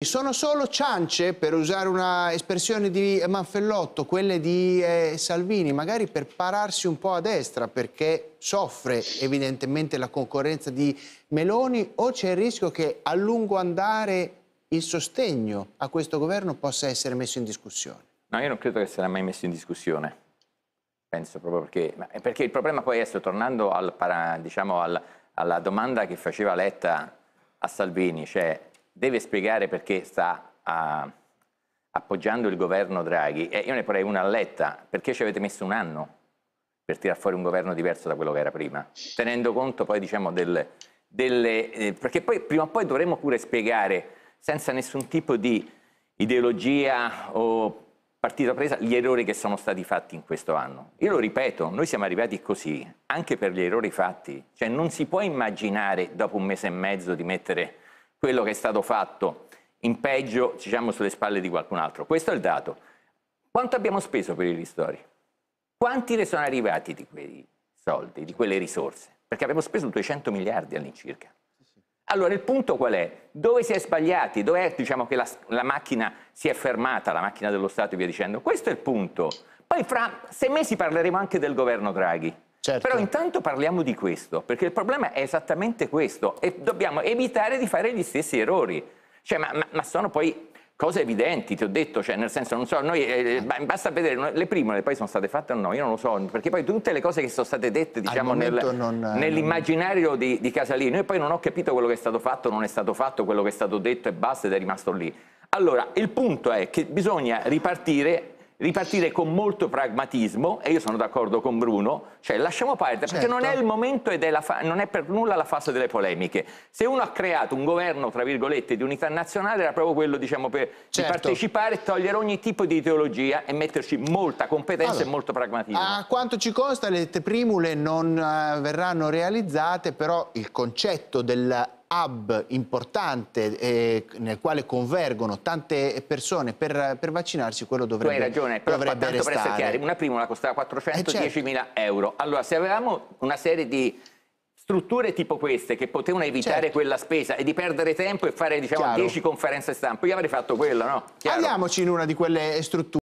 Sono solo ciance, per usare una espressione di Manfellotto, quelle di eh, Salvini, magari per pararsi un po' a destra, perché soffre evidentemente la concorrenza di Meloni, o c'è il rischio che a lungo andare il sostegno a questo governo possa essere messo in discussione? No, io non credo che sarà mai messo in discussione. Penso proprio perché... Eh, perché il problema poi adesso, tornando al para, diciamo, al, alla domanda che faceva Letta a Salvini, cioè deve spiegare perché sta a, ah, appoggiando il governo Draghi, e io ne porrei una alletta, perché ci avete messo un anno per tirar fuori un governo diverso da quello che era prima, tenendo conto poi diciamo del, delle... Eh, perché poi prima o poi dovremmo pure spiegare, senza nessun tipo di ideologia o partito presa, gli errori che sono stati fatti in questo anno. Io lo ripeto, noi siamo arrivati così, anche per gli errori fatti, cioè non si può immaginare dopo un mese e mezzo di mettere quello che è stato fatto in peggio, diciamo, sulle spalle di qualcun altro. Questo è il dato. Quanto abbiamo speso per i ristori? Quanti ne sono arrivati di quei soldi, di quelle risorse? Perché abbiamo speso 200 miliardi all'incirca. Allora il punto qual è? Dove si è sbagliati? Dove è diciamo, che la, la, macchina si è fermata, la macchina dello Stato e via dicendo? Questo è il punto. Poi fra sei mesi parleremo anche del governo Draghi. Certo. Però intanto parliamo di questo, perché il problema è esattamente questo e dobbiamo evitare di fare gli stessi errori. Cioè, ma, ma, ma sono poi cose evidenti, ti ho detto, cioè nel senso, non so, noi, eh, eh basta vedere, le primole poi sono state fatte o no, io non lo so, perché poi tutte le cose che sono state dette, diciamo, nel, eh, nell'immaginario di, di Casalino, e poi non ho capito quello che è stato fatto, non è stato fatto, quello che è stato detto e basta ed è rimasto lì. Allora, il punto è che bisogna ripartire ripartire con molto pragmatismo, e io sono d'accordo con Bruno, cioè lasciamo perdere, certo. perché non è certo. il momento ed è fa- non è per nulla la fase delle polemiche. Se uno ha creato un governo, tra virgolette, di unità nazionale, era proprio quello, diciamo, per certo. partecipare, togliere ogni tipo di ideologia e metterci molta competenza allora, e molto pragmatismo. A quanto ci costa le primule non uh, verranno realizzate, però il concetto del hub importante eh, nel quale convergono tante persone per, per vaccinarsi, quello dovrebbe Tu hai ragione, però tanto restare. per essere chiari, una prima la costava 410.000 eh certo. euro. Allora, se avevamo una serie di strutture tipo queste che potevano evitare certo. quella spesa e di perdere tempo e fare diciamo 10 conferenze stampa, io avrei fatto quello, no? Chiaro. Andiamoci in una di quelle strutture.